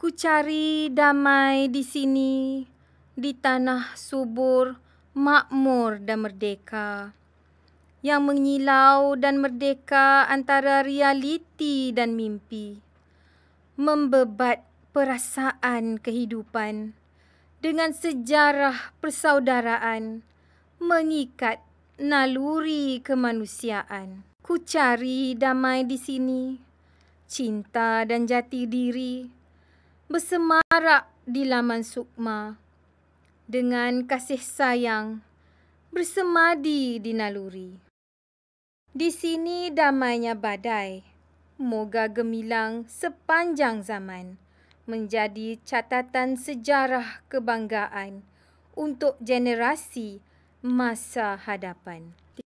Ku cari damai di sini, di tanah subur, makmur dan merdeka. Yang menyilau dan merdeka antara realiti dan mimpi. Membebat perasaan kehidupan dengan sejarah persaudaraan mengikat naluri kemanusiaan. Ku cari damai di sini, cinta dan jati diri bersemarak di laman sukma. Dengan kasih sayang, bersemadi di naluri. Di sini damainya badai, moga gemilang sepanjang zaman, menjadi catatan sejarah kebanggaan untuk generasi masa hadapan.